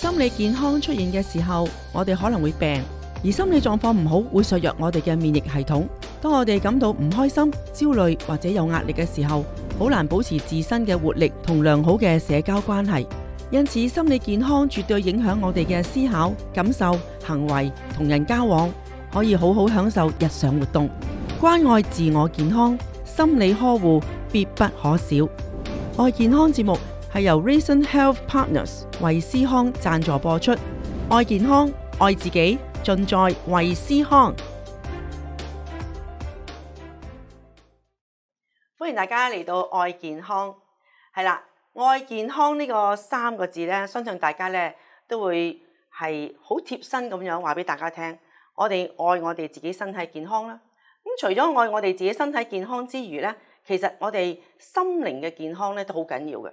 心理健康出现嘅时候，我哋可能会病；而心理状况唔好会削弱我哋嘅免疫系统。当我哋感到唔开心、焦虑或者有压力嘅时候，好难保持自身嘅活力同良好嘅社交关系。因此，心理健康绝对影响我哋嘅思考、感受、行为同人交往，可以好好享受日常活动。关爱自我健康，心理呵护必不可少。爱健康节目。系由 Reason Health Partners 为思康赞助播出，爱健康，爱自己，尽在为思康。欢迎大家嚟到爱健康，系啦，爱健康呢个三个字咧，相信大家咧都会系好贴身咁样话俾大家听。我哋爱我哋自己身体健康啦。咁除咗爱我哋自己身体健康之余咧，其实我哋心灵嘅健康咧都好紧要嘅。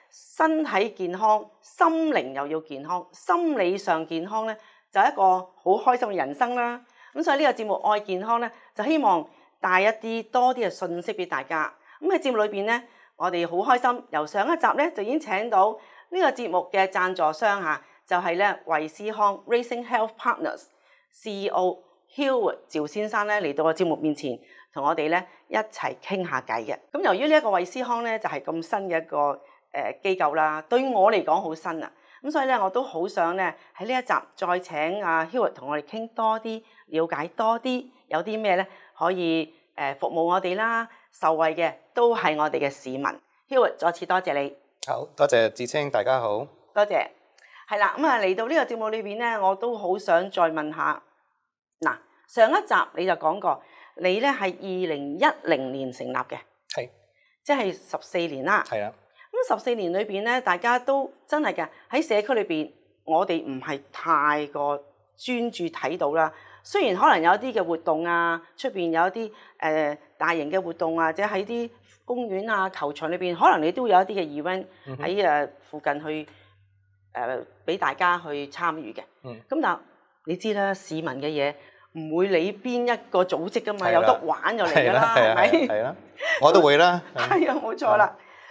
身體健康、心靈又要健康、心理上健康咧，就一個好開心嘅人生啦。咁所以呢個節目愛健康咧，就希望帶一啲多啲嘅信息俾大家。咁喺節目裏邊咧，我哋好開心，由上一集咧就已經請到呢個節目嘅贊助商嚇，就係咧維斯康 Racing Health Partners CEO Hugh 趙先生咧嚟到我節目面前，同我哋咧一齊傾下偈嘅。咁由於呢一個維斯康咧就係咁新嘅一個。誒機構啦，對於我嚟講好新啊！咁所以咧，我都好想咧喺呢一集再請阿 h i r l 同我哋傾多啲，了解多啲，有啲咩咧可以誒服務我哋啦，受惠嘅都係我哋嘅市民。h i r l 再次多謝你，好多謝志清，大家好，多謝，係啦。咁啊嚟到呢個節目裏面咧，我都好想再問下，嗱，上一集你就講過，你咧係二零一零年成立嘅，係，即係十四年啦，係啦。十四年里边咧，大家都真系嘅喺社区里边，我哋唔系太过专注睇到啦。虽然可能有啲嘅活动啊，出边有一啲诶大型嘅活动啊，或者喺啲公园啊球场里边，可能你都有一啲嘅 event 喺诶附近去诶俾大家去参与嘅。咁但你知啦，市民嘅嘢唔会理边一个组织噶嘛，有得玩就嚟啦，系咪？系啦，我都会啦。系 啊，冇错啦。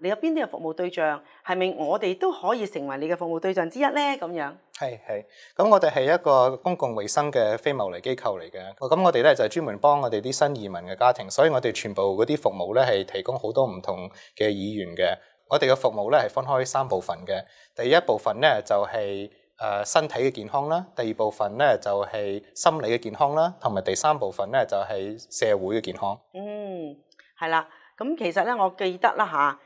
你有邊啲嘅服務對象？係咪我哋都可以成為你嘅服務對象之一咧？咁樣係係咁，我哋係一個公共衞生嘅非牟利機構嚟嘅。咁我哋咧就係專門幫我哋啲新移民嘅家庭，所以我哋全部嗰啲服務咧係提供好多唔同嘅議員嘅。我哋嘅服務咧係分開三部分嘅。第一部分咧就係誒身體嘅健康啦，第二部分咧就係心理嘅健康啦，同埋第三部分咧就係社會嘅健康。嗯，係啦。咁其實咧，我記得啦嚇。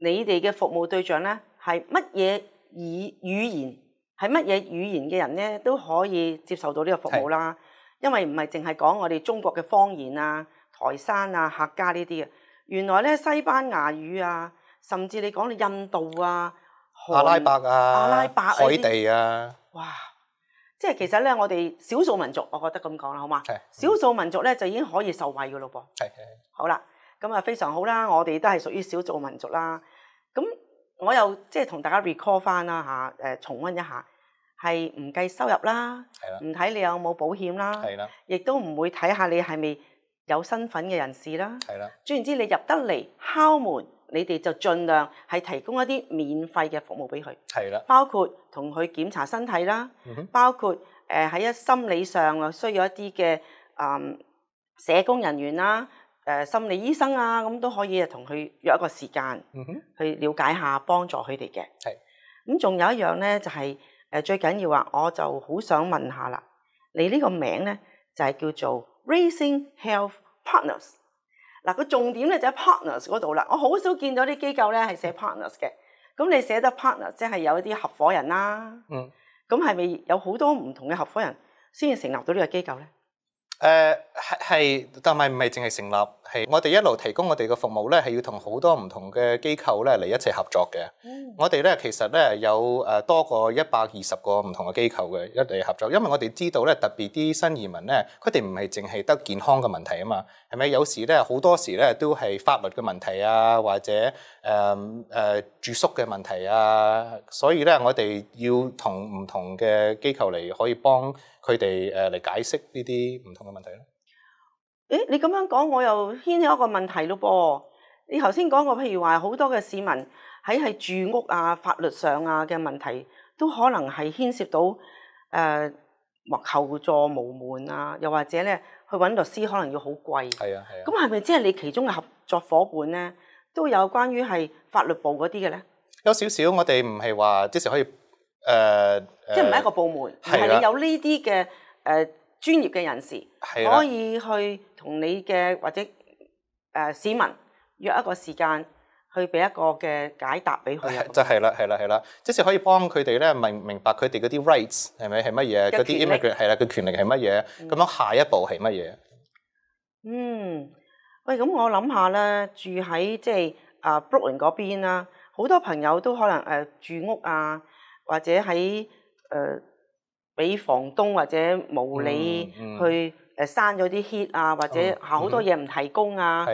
你哋嘅服務對象咧，係乜嘢語語言？係乜嘢語言嘅人咧都可以接受到呢個服務啦。因為唔係淨係講我哋中國嘅方言啊、台山啊、客家呢啲啊。原來咧西班牙語啊，甚至你講印度啊、阿拉伯啊、海地啊，哇！即係其實咧，我哋少數民族，我覺得咁講啦，好嘛？少數民族咧就已經可以受惠嘅咯噃。係係。好啦。咁啊，非常好啦！我哋都係屬於小眾民族啦。咁我又即係同大家 recall 翻啦嚇，誒重溫一下，係唔計收入啦，唔睇你有冇保險啦，亦都唔會睇下你係咪有身份嘅人士啦。係啦。總言之，你入得嚟敲門，你哋就盡量係提供一啲免費嘅服務俾佢。係啦。包括同佢檢查身體啦，包括誒喺一心理上需要一啲嘅啊社工人員啦。誒心理醫生啊，咁都可以同佢約一個時間去了解下，幫助佢哋嘅。係，咁仲有一樣咧，就係誒最緊要話，我就好想問下啦。你呢個名咧就係叫做 Raising Health Partners。嗱，個重點咧就喺 partners 嗰度啦。我好少見到啲機構咧係寫 partners 嘅。咁你寫得 partners，即係有一啲合伙人啦。嗯。咁係咪有好多唔同嘅合伙人先至成立到呢個機構咧？誒係係，但係唔係淨係成立，係我哋一路提供我哋嘅服務咧，係要同好多唔同嘅機構咧嚟一齊合作嘅。我哋咧其實咧有誒多過一百二十個唔同嘅機構嘅一嚟合作，因為我哋知道咧特別啲新移民咧，佢哋唔係淨係得健康嘅問題啊嘛，係咪？有時咧好多時咧都係法律嘅問題啊，或者誒誒住宿嘅問題啊，所以咧我哋要同唔同嘅機構嚟可以幫。佢哋誒嚟解釋呢啲唔同嘅問題咧？誒，你咁樣講，我又牽起一個問題咯噃。你頭先講過，譬如話，好多嘅市民喺係住屋啊、法律上啊嘅問題，都可能係牽涉到誒求助無門啊，又或者咧去揾律師可能要好貴。係啊係啊。咁係咪即係你其中嘅合作伙伴咧，都有關於係法律部嗰啲嘅咧？有少少，我哋唔係話即時可以。誒，即係唔係一個部門，係你有呢啲嘅誒專業嘅人士，可以去同你嘅或者誒市民約一個時間，去俾一個嘅解答俾佢。就係啦，係啦，係啦，即是可以幫佢哋咧明明白佢哋嗰啲 rights 係咪係乜嘢？嗰啲 immigrant 係啦，佢權力係乜嘢？咁樣下一步係乜嘢？嗯，喂，咁我諗下咧，住喺即係啊 Brooklyn 嗰邊啦，好多朋友都可能誒住屋啊。或者喺誒俾房東或者無理去誒刪咗啲 h i t 啊，或者好多嘢唔提供啊，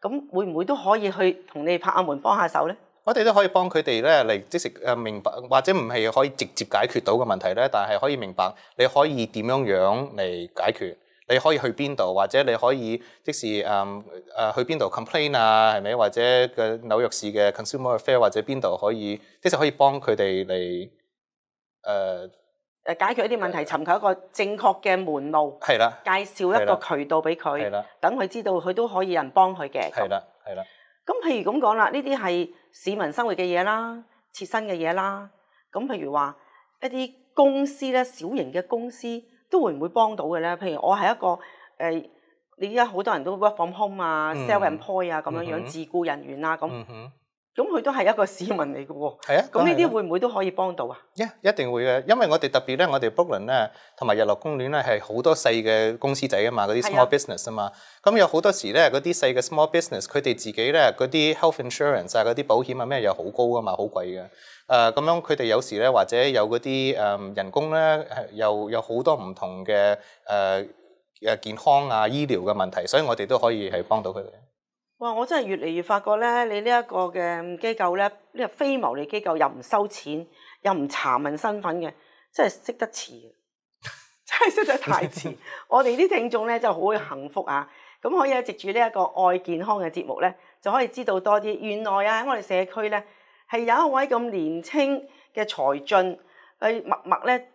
咁會唔會都可以去同你拍下門幫下手咧？我哋都可以幫佢哋咧嚟，即係誒明白，或者唔係可以直接解決到嘅問題咧，但係可以明白你可以點樣樣嚟解決，你可以去邊度，或者你可以即時誒誒去邊度 complain 啊，係咪？或者嘅紐約市嘅 consumer affair 或者邊度可以，即係可以幫佢哋嚟。誒誒解決一啲問題，尋求一個正確嘅門路，係啦，介紹一個渠道俾佢，係啦，等佢知道佢都可以有人幫佢嘅，係啦，係啦。咁譬如咁講啦，呢啲係市民生活嘅嘢啦，切身嘅嘢啦。咁譬如話一啲公司咧，小型嘅公司都會唔會幫到嘅咧？譬如我係一個誒，你而家好多人都 work from home 啊 s e l f e m p l o y e 啊咁樣樣自雇人員啊咁。咁佢都係一個市民嚟嘅喎，咁呢啲會唔會都可以幫到啊？一一定會嘅，因為我哋特別咧，我哋 Booklin 咧同埋日落公園咧係好多細嘅公司仔啊嘛，嗰啲 small business 啊嘛，咁有好多時咧嗰啲細嘅 small business，佢哋自己咧嗰啲 health insurance 啊、嗰啲保險啊咩又好高啊嘛，好貴嘅。誒咁樣佢哋有時咧或者有嗰啲誒人工咧，又有好多唔同嘅誒誒健康啊、醫療嘅問題，所以我哋都可以係幫到佢哋。哇！我真係越嚟越發覺咧，你呢一個嘅機構咧，呢個非牟利機構又唔收錢，又唔查問身份嘅，真係識得遲，真係識得太遲。我哋啲聽眾咧就好幸福啊！咁可以接住呢一個愛健康嘅節目咧，就可以知道多啲。原來啊，喺我哋社區咧，係有一位咁年青嘅才俊佢默默咧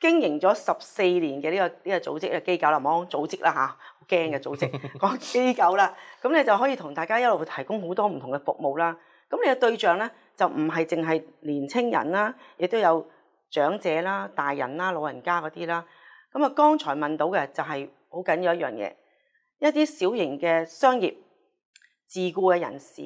經營咗十四年嘅呢個呢個組織嘅機構，唔好組織啦嚇。驚嘅組織講機構啦，咁你就可以同大家一路提供好多唔同嘅服務啦。咁你嘅對象咧就唔係淨係年青人啦，亦都有長者啦、大人啦、老人家嗰啲啦。咁啊，剛才問到嘅就係好緊要一樣嘢，一啲小型嘅商業自雇嘅人士，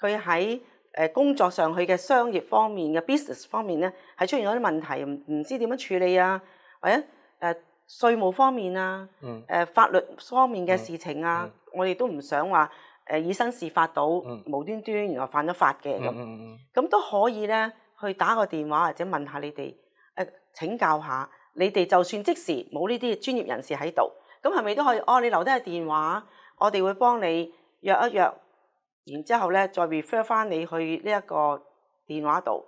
佢喺誒工作上佢嘅商業方面嘅 business 方面咧，係出現咗啲問題，唔唔知點樣處理啊，或者誒。税务方面啊，誒法律方面嘅事情啊，我哋都唔想話誒以身試法到，無端端原來犯咗法嘅咁，咁都可以咧去打個電話或者問下你哋誒請教下，你哋就算即時冇呢啲專業人士喺度，咁係咪都可以？哦，你留低電話，我哋會幫你約一約，然之後咧再 refer 翻你去呢一個電話度。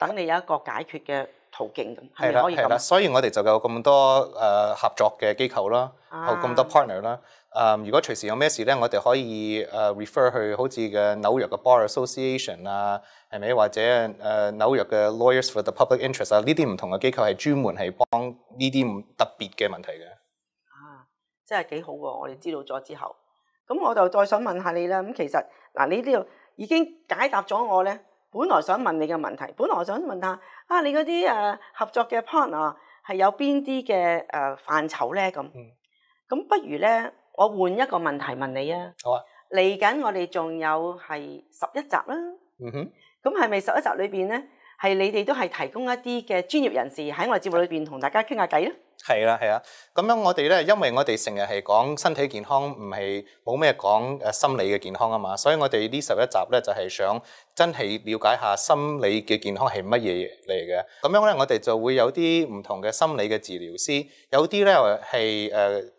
等你有一個解決嘅途徑咁，係可以啦，係啦，所以我哋就有咁多誒合作嘅機構啦，有咁多 partner 啦。誒，如果隨時有咩事咧，我哋可以誒 refer 去好似嘅紐約嘅 Bar Association 啊，係咪？或者誒紐約嘅 Lawyers for the Public Interest 啊，呢啲唔同嘅機構係專門係幫呢啲特別嘅問題嘅。啊，真係幾好喎！我哋知道咗之後，咁我就再想問下你啦。咁其實嗱，你呢度已經解答咗我咧。本来想问你嘅问题，本来想问下啊，你嗰啲诶合作嘅 partner 係有邊啲嘅诶範疇咧？咁咁不如咧，我換一個問題問你啊。好啊。嚟緊我哋仲有係十一集啦。嗯哼。咁係咪十一集裏边咧，係你哋都係提供一啲嘅專業人士喺我哋節目裏边同大家傾下偈咧？係啦，係啊！咁樣我哋咧，因為我哋成日係講身體健康，唔係冇咩講誒心理嘅健康啊嘛，所以我哋呢十一集咧就係想真係了解下心理嘅健康係乜嘢嚟嘅。咁樣咧，我哋就會有啲唔同嘅心理嘅治療師，有啲咧係誒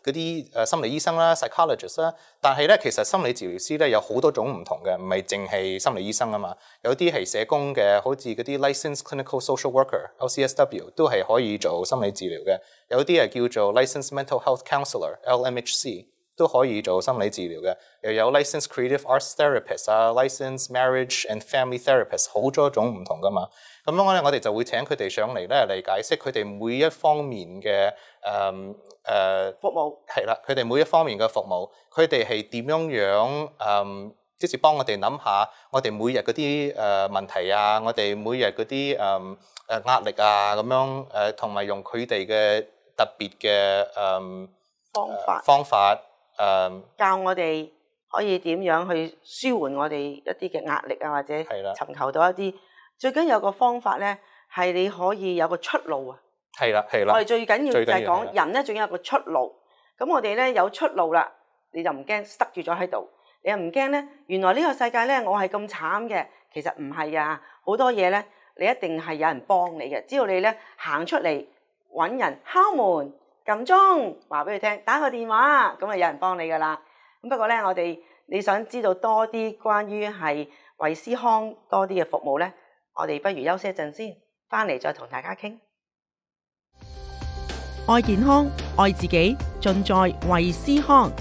嗰啲誒心理醫生啦，psychologist 啦。但係咧，其實心理治療師咧有好多種唔同嘅，唔係淨係心理醫生啊嘛。有啲係社工嘅，好似嗰啲 licensed clinical social worker（LCSW） 都係可以做心理治療嘅。有啲係叫做 Licensed Mental Health Counselor（LMHC） 都可以做心理治療嘅，又有 Licensed Creative Arts Therapist 啊、Licensed Marriage and Family Therapist，好多種唔同噶嘛。咁樣咧，我哋就會請佢哋上嚟咧嚟解釋佢哋每一方面嘅誒誒服務。係啦，佢哋每一方面嘅服務，佢哋係點樣樣誒，即是幫我哋諗下我哋每日嗰啲誒問題啊，我哋每日嗰啲誒誒壓力啊咁樣誒，同埋用佢哋嘅。特別嘅誒方法，方法誒教我哋可以點樣去舒緩我哋一啲嘅壓力啊，或者尋求到一啲最緊有個方法咧，係你可以有個出路啊！係啦，係啦。我哋最緊要就係講人咧，仲有個出路。咁我哋咧有出路啦，你就唔驚塞住咗喺度，你又唔驚咧。原來呢個世界咧，我係咁慘嘅，其實唔係啊！好多嘢咧，你一定係有人幫你嘅，只要你咧行出嚟。揾人敲門、撳鐘，話俾佢聽，打個電話，咁啊有人幫你噶啦。咁不過咧，我哋你想知道多啲關於係維斯康多啲嘅服務咧，我哋不如休息一陣先，翻嚟再同大家傾。愛健康，愛自己，盡在維斯康。